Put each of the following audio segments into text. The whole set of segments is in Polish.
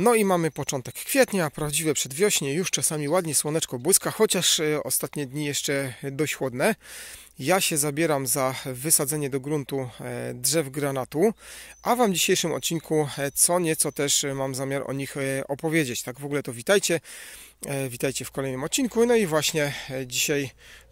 No i mamy początek kwietnia, prawdziwe przedwiośnie, już czasami ładnie słoneczko błyska, chociaż e, ostatnie dni jeszcze dość chłodne. Ja się zabieram za wysadzenie do gruntu e, drzew granatu, a Wam w dzisiejszym odcinku e, co nieco też mam zamiar o nich opowiedzieć. Tak w ogóle to witajcie, witajcie w kolejnym odcinku. No i właśnie dzisiaj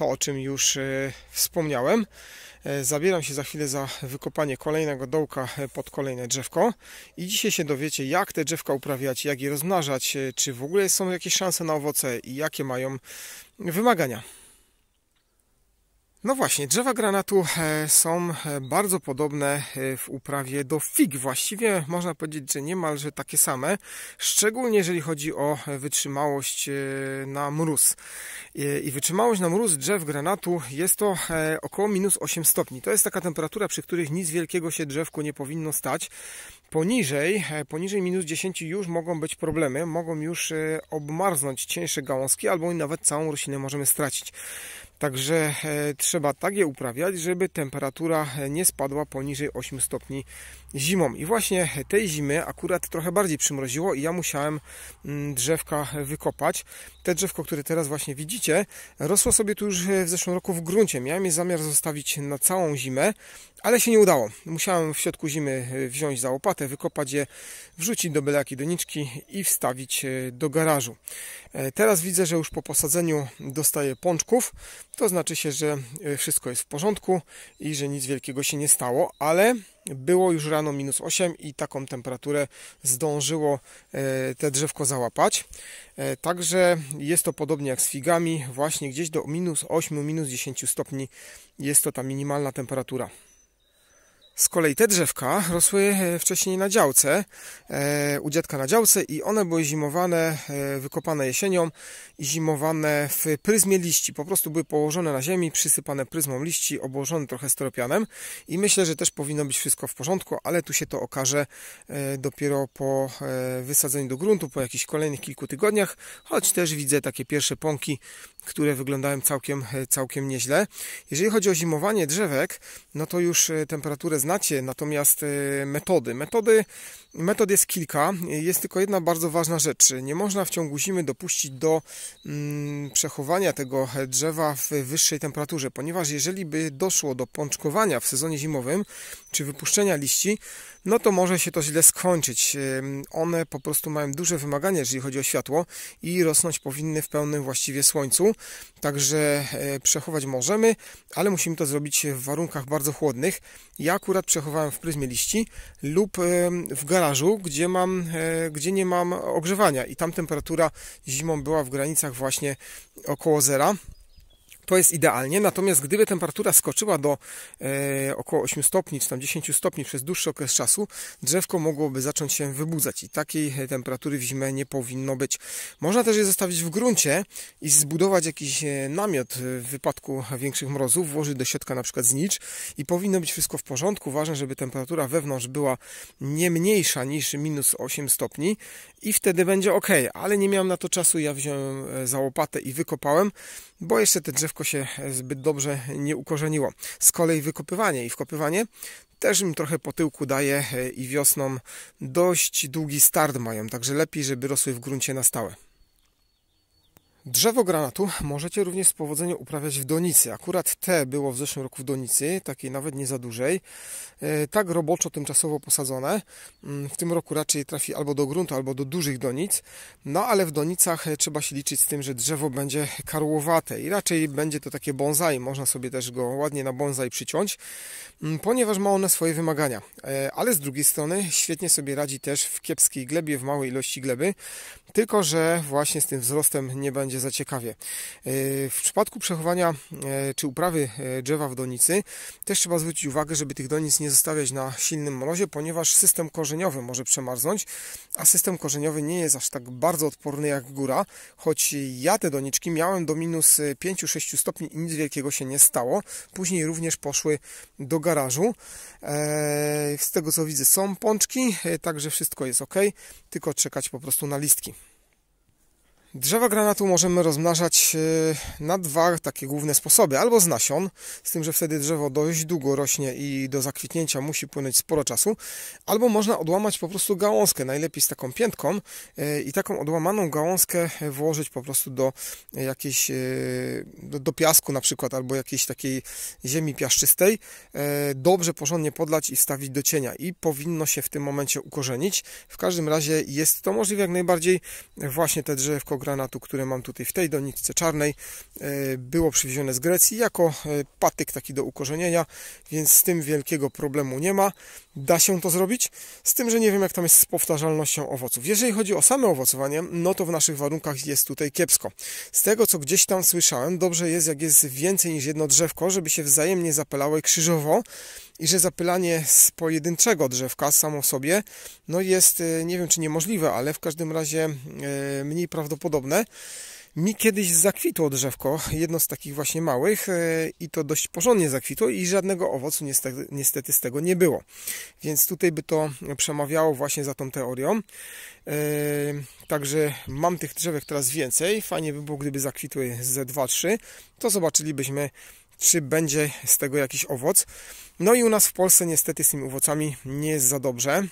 to, o czym już e, wspomniałem. E, zabieram się za chwilę za wykopanie kolejnego dołka e, pod kolejne drzewko i dzisiaj się dowiecie, jak te drzewka uprawiać, jak je rozmnażać, czy w ogóle są jakieś szanse na owoce i jakie mają wymagania. No właśnie, drzewa granatu e, są e, bardzo podobne e, w uprawie do fig. Właściwie można powiedzieć, że niemalże takie same, szczególnie jeżeli chodzi o wytrzymałość na mróz. I wytrzymałość na mróz drzew granatu jest to około minus 8 stopni. To jest taka temperatura, przy której nic wielkiego się drzewku nie powinno stać. Poniżej, poniżej minus 10 już mogą być problemy, mogą już obmarznąć cieńsze gałązki albo nawet całą roślinę możemy stracić. Także e, trzeba tak je uprawiać, żeby temperatura e, nie spadła poniżej 8 stopni zimą. I właśnie tej zimy akurat trochę bardziej przymroziło i ja musiałem mm, drzewka wykopać. Te drzewko, które teraz właśnie widzicie, rosło sobie tu już e, w zeszłym roku w gruncie. Miałem je zamiar zostawić na całą zimę, ale się nie udało. Musiałem w środku zimy e, wziąć za łopatę, wykopać je, wrzucić do belaki doniczki i wstawić e, do garażu. E, teraz widzę, że już po posadzeniu dostaję pączków. To znaczy się, że wszystko jest w porządku i że nic wielkiego się nie stało, ale było już rano minus 8 i taką temperaturę zdążyło te drzewko załapać. Także jest to podobnie jak z figami, właśnie gdzieś do minus 8, minus 10 stopni jest to ta minimalna temperatura. Z kolei te drzewka rosły e, wcześniej na działce, e, u dziadka na działce i one były zimowane, e, wykopane jesienią i zimowane w pryzmie liści. Po prostu były położone na ziemi, przysypane pryzmą liści, obłożone trochę styropianem i myślę, że też powinno być wszystko w porządku, ale tu się to okaże dopiero po wysadzeniu do gruntu, po jakichś kolejnych kilku tygodniach, choć też widzę takie pierwsze pąki, które wyglądają całkiem, całkiem nieźle. Jeżeli chodzi o zimowanie drzewek, no to już temperaturę znacznie znacie, natomiast y, metody. Metody, metod jest kilka, y, jest tylko jedna bardzo ważna rzecz. Nie można w ciągu zimy dopuścić do mm, przechowania tego drzewa w wyższej temperaturze, ponieważ jeżeli by doszło do pączkowania w sezonie zimowym, czy wypuszczenia liści, no to może się to źle skończyć. Y, one po prostu mają duże wymagania, jeżeli chodzi o światło i rosnąć powinny w pełnym właściwie słońcu, także e, przechować możemy, ale musimy to zrobić w warunkach bardzo chłodnych. Jak akurat przechowałem w pryzmie liści lub w garażu, gdzie, mam, e, gdzie nie mam ogrzewania i tam temperatura zimą była w granicach właśnie około zera to jest idealnie, natomiast gdyby temperatura skoczyła do e, około 8 stopni czy tam 10 stopni przez dłuższy okres czasu, drzewko mogłoby zacząć się wybudzać i takiej e, temperatury w zimę nie powinno być. Można też je zostawić w gruncie i zbudować jakiś e, namiot e, w wypadku większych mrozów, włożyć do środka na przykład znicz i powinno być wszystko w porządku. Ważne, żeby temperatura wewnątrz była nie mniejsza niż minus 8 stopni i wtedy będzie ok, ale nie miałem na to czasu, ja wziąłem za łopatę i wykopałem, bo jeszcze te drzewko szybko się e, zbyt dobrze nie ukorzeniło. Z kolei wykopywanie i wkopywanie też im trochę po tyłku daje e, i wiosną dość długi start mają, także lepiej, żeby rosły w gruncie na stałe. Drzewo granatu możecie również z powodzeniem uprawiać w donicy. Akurat te było w zeszłym roku w donicy, takiej nawet nie za dużej. E, tak roboczo tymczasowo posadzone. Mm, w tym roku raczej trafi albo do gruntu, albo do dużych donic. No ale w donicach e, trzeba się liczyć z tym, że drzewo będzie karłowate i raczej będzie to takie bonsai. Można sobie też go ładnie na bonsai przyciąć, mm, ponieważ ma one swoje wymagania. E, ale z drugiej strony świetnie sobie radzi też w kiepskiej glebie, w małej ilości gleby. Tylko, że właśnie z tym wzrostem nie będzie za zaciekawię. E, w przypadku przechowania e, czy uprawy e, drzewa w donicy też trzeba zwrócić uwagę, żeby tych donic nie zostawiać na silnym mrozie, ponieważ system korzeniowy może przemarznąć, a system korzeniowy nie jest aż tak bardzo odporny jak góra, choć ja te doniczki miałem do minus 5-6 stopni i nic wielkiego się nie stało. Później również poszły do garażu. Z tego co widzę są pączki, także wszystko jest ok, tylko czekać po prostu na listki. Drzewa granatu możemy rozmnażać e, na dwa takie główne sposoby. Albo z nasion, z tym, że wtedy drzewo dość długo rośnie i do zakwitnięcia musi płynąć sporo czasu. Albo można odłamać po prostu gałązkę, najlepiej z taką piętką e, i taką odłamaną gałązkę e, włożyć po prostu do jakiejś, do, piasku na przykład, albo jakiejś takiej ziemi piaszczystej. Dobrze, porządnie podlać i wstawić do cienia i powinno się w tym momencie ukorzenić. W każdym razie jest to możliwe jak najbardziej właśnie te drzewko granatu, które mam tutaj w tej doniczce czarnej, e, było przywiezione z Grecji jako e, patyk taki do ukorzenienia, więc z tym wielkiego problemu nie ma. Da się to zrobić, z tym, że nie wiem, jak tam jest z powtarzalnością owoców. Jeżeli chodzi o same owocowanie, no to w naszych warunkach jest tutaj kiepsko. Z tego, co gdzieś tam słyszałem, dobrze jest, jak jest więcej niż jedno drzewko, żeby się wzajemnie zapylały krzyżowo i że zapylanie z pojedynczego drzewka samo w sobie, no jest, y, nie wiem, czy niemożliwe, ale w każdym razie y, mniej prawdopodobne. Mi kiedyś zakwitło drzewko, jedno z takich właśnie małych e, i to dość porządnie zakwitło i żadnego owocu niestety, niestety z tego nie było. Więc tutaj by to przemawiało właśnie za tą teorią. E, także mam tych drzewek teraz więcej. Fajnie by było, gdyby zakwitły ze 2-3. To zobaczylibyśmy czy będzie z tego jakiś owoc. No i u nas w Polsce niestety z tymi owocami nie jest za dobrze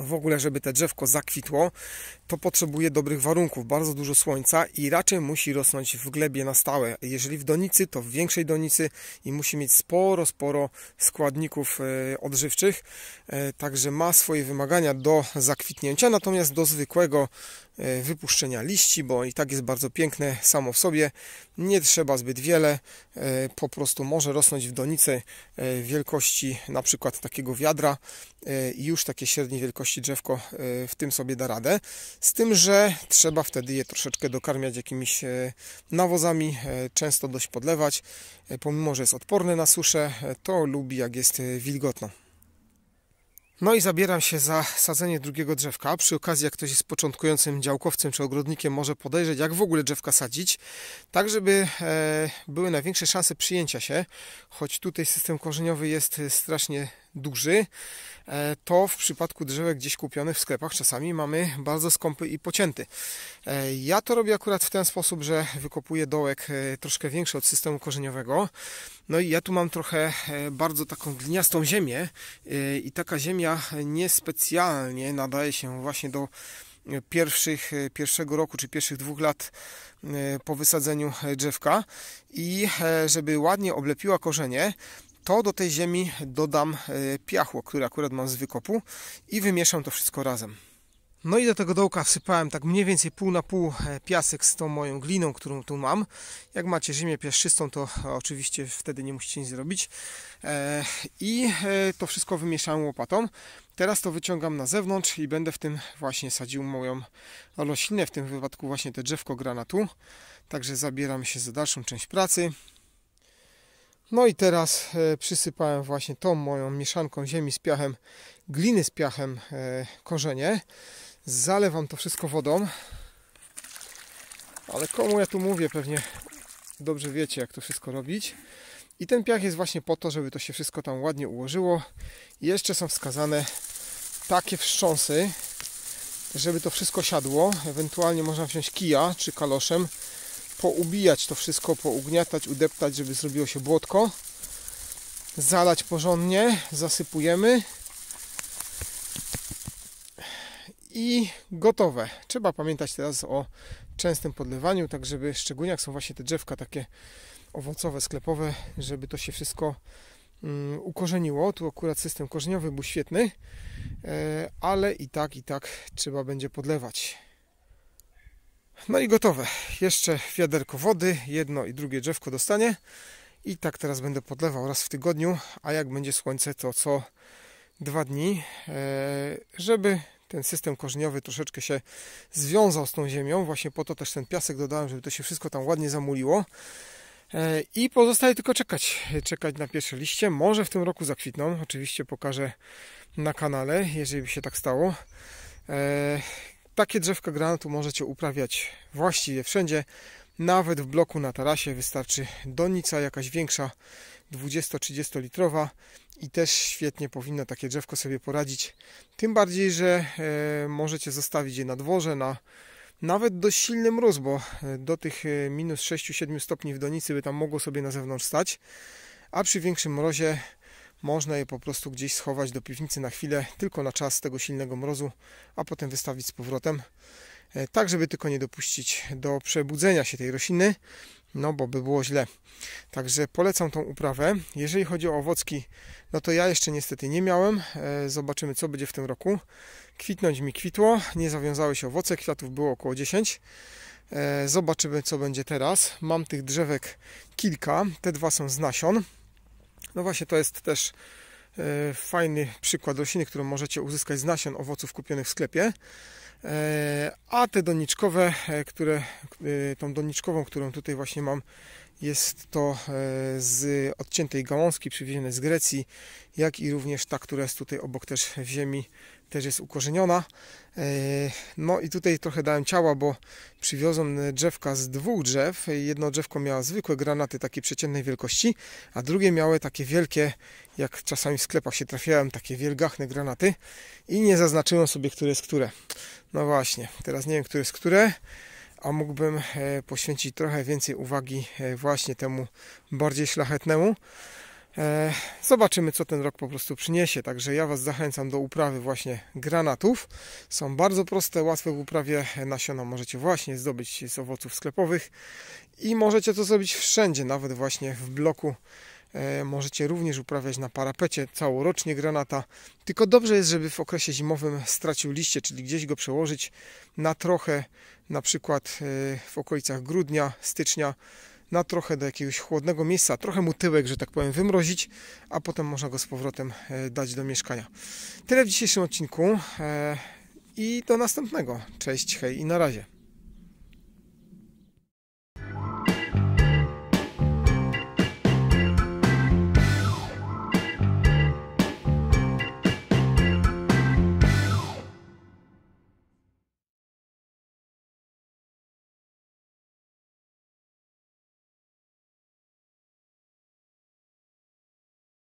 w ogóle, żeby te drzewko zakwitło, to potrzebuje dobrych warunków, bardzo dużo słońca i raczej musi rosnąć w glebie na stałe. Jeżeli w donicy, to w większej donicy i musi mieć sporo, sporo składników e, odżywczych, e, także ma swoje wymagania do zakwitnięcia, natomiast do zwykłego E, wypuszczenia liści, bo i tak jest bardzo piękne samo w sobie. Nie trzeba zbyt wiele, e, po prostu może rosnąć w donicy e, wielkości na przykład takiego wiadra i już takie średniej wielkości drzewko w tym sobie da radę. Z tym, że trzeba wtedy je troszeczkę dokarmiać jakimiś nawozami, często dość podlewać. Pomimo, że jest odporne na suszę, to lubi jak jest wilgotno. No i zabieram się za sadzenie drugiego drzewka. Przy okazji, jak ktoś jest początkującym działkowcem czy ogrodnikiem, może podejrzeć, jak w ogóle drzewka sadzić, tak żeby e, były największe szanse przyjęcia się, choć tutaj system korzeniowy jest e, strasznie duży, e, to w przypadku drzewek gdzieś kupionych w sklepach czasami mamy bardzo skąpy i pocięty. E, ja to robię akurat w ten sposób, że wykopuję dołek e, troszkę większy od systemu korzeniowego. No i ja tu mam trochę bardzo taką gliniastą ziemię i taka ziemia niespecjalnie nadaje się właśnie do pierwszych, pierwszego roku czy pierwszych dwóch lat po wysadzeniu drzewka i żeby ładnie oblepiła korzenie, to do tej ziemi dodam e, piachło, które akurat mam z wykopu i wymieszam to wszystko razem. No i do tego dołka wsypałem tak mniej więcej pół na pół e, piasek z tą moją gliną, którą tu mam. Jak macie ziemię piaszczystą, to oczywiście wtedy nie musicie nic zrobić. E, I to wszystko wymieszałem łopatą. Teraz to wyciągam na zewnątrz i będę w tym właśnie sadził moją roślinę, w tym wypadku właśnie te drzewko granatu. Także zabieram się za dalszą część pracy. No i teraz e, przysypałem właśnie tą moją mieszanką ziemi z piachem, gliny z piachem e, korzenie. Zalewam to wszystko wodą. Ale komu ja tu mówię, pewnie dobrze wiecie jak to wszystko robić. I ten piach jest właśnie po to, żeby to się wszystko tam ładnie ułożyło. jeszcze są wskazane takie wstrząsy, żeby to wszystko siadło. Ewentualnie można wziąć kija czy kaloszem poubijać to wszystko, pougniatać, udeptać, żeby zrobiło się błotko. Zalać porządnie, zasypujemy. I gotowe. Trzeba pamiętać teraz o częstym podlewaniu, tak żeby, szczególnie jak są właśnie te drzewka takie owocowe, sklepowe, żeby to się wszystko mm, ukorzeniło. Tu akurat system korzeniowy był świetny, e, ale i tak, i tak trzeba będzie podlewać. No i gotowe. Jeszcze wiaderko wody, jedno i drugie drzewko dostanie. I tak teraz będę podlewał raz w tygodniu, a jak będzie słońce, to co dwa dni, e, żeby ten system korzeniowy troszeczkę się związał z tą ziemią. Właśnie po to też ten piasek dodałem, żeby to się wszystko tam ładnie zamuliło. E, I pozostaje tylko czekać, czekać na pierwsze liście. Może w tym roku zakwitną, oczywiście pokażę na kanale, jeżeli by się tak stało. E, takie drzewko granatu możecie uprawiać właściwie wszędzie, nawet w bloku na tarasie wystarczy donica jakaś większa, 20-30 litrowa i też świetnie powinno takie drzewko sobie poradzić. Tym bardziej, że e, możecie zostawić je na dworze, na nawet dość silny mróz, bo e, do tych e, minus 6-7 stopni w donicy by tam mogło sobie na zewnątrz stać, a przy większym mrozie można je po prostu gdzieś schować do piwnicy na chwilę, tylko na czas tego silnego mrozu, a potem wystawić z powrotem, e, tak żeby tylko nie dopuścić do przebudzenia się tej rośliny, no bo by było źle. Także polecam tą uprawę. Jeżeli chodzi o owocki, no to ja jeszcze niestety nie miałem. E, zobaczymy, co będzie w tym roku. Kwitnąć mi kwitło, nie zawiązały się owoce, kwiatów było około 10. E, zobaczymy, co będzie teraz. Mam tych drzewek kilka, te dwa są z nasion. No właśnie, to jest też e, fajny przykład rośliny, którą możecie uzyskać z nasion owoców kupionych w sklepie. E, a te doniczkowe, e, które, tą doniczkową, którą tutaj właśnie mam jest to e, z odciętej gałązki przywiezione z Grecji, jak i również ta, która jest tutaj obok też w ziemi, też jest ukorzeniona. E, no i tutaj trochę dałem ciała, bo przywiozłem drzewka z dwóch drzew. Jedno drzewko miało zwykłe granaty takiej przeciętnej wielkości, a drugie miały takie wielkie, jak czasami w sklepach się trafiałem, takie wielgachne granaty i nie zaznaczyłem sobie, które jest które. No właśnie, teraz nie wiem, które jest które a mógłbym e, poświęcić trochę więcej uwagi e, właśnie temu bardziej szlachetnemu. E, zobaczymy, co ten rok po prostu przyniesie. Także ja Was zachęcam do uprawy właśnie granatów. Są bardzo proste, łatwe w uprawie. Nasiona możecie właśnie zdobyć z owoców sklepowych i możecie to zrobić wszędzie, nawet właśnie w bloku E, możecie również uprawiać na parapecie całorocznie granata. Tylko dobrze jest, żeby w okresie zimowym stracił liście, czyli gdzieś go przełożyć na trochę, na przykład e, w okolicach grudnia, stycznia, na trochę do jakiegoś chłodnego miejsca, trochę mu tyłek, że tak powiem, wymrozić, a potem można go z powrotem e, dać do mieszkania. Tyle w dzisiejszym odcinku i do następnego. Cześć, hej i na razie.